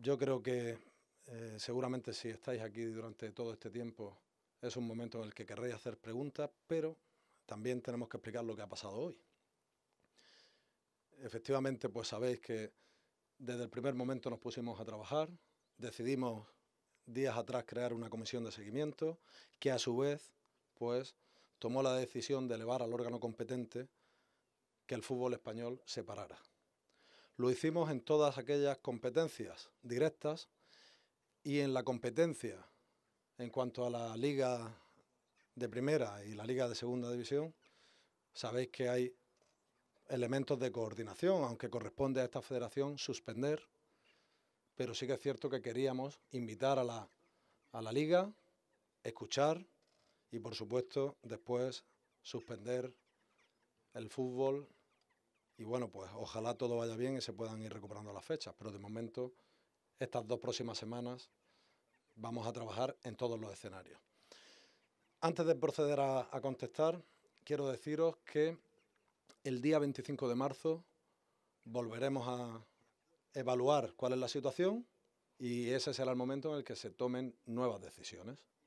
Yo creo que eh, seguramente si estáis aquí durante todo este tiempo es un momento en el que querréis hacer preguntas, pero también tenemos que explicar lo que ha pasado hoy. Efectivamente, pues sabéis que desde el primer momento nos pusimos a trabajar, decidimos días atrás crear una comisión de seguimiento que a su vez pues tomó la decisión de elevar al órgano competente que el fútbol español se parara. Lo hicimos en todas aquellas competencias directas y en la competencia en cuanto a la liga de primera y la liga de segunda división, sabéis que hay elementos de coordinación, aunque corresponde a esta federación suspender, pero sí que es cierto que queríamos invitar a la, a liga, escuchar y por supuesto después suspender el fútbol y bueno, pues ojalá todo vaya bien y se puedan ir recuperando las fechas, pero de momento, estas dos próximas semanas vamos a trabajar en todos los escenarios. Antes de proceder a, contestar, quiero deciros que el día 25 de marzo volveremos a evaluar cuál es la situación y ese será el momento en el que se tomen nuevas decisiones.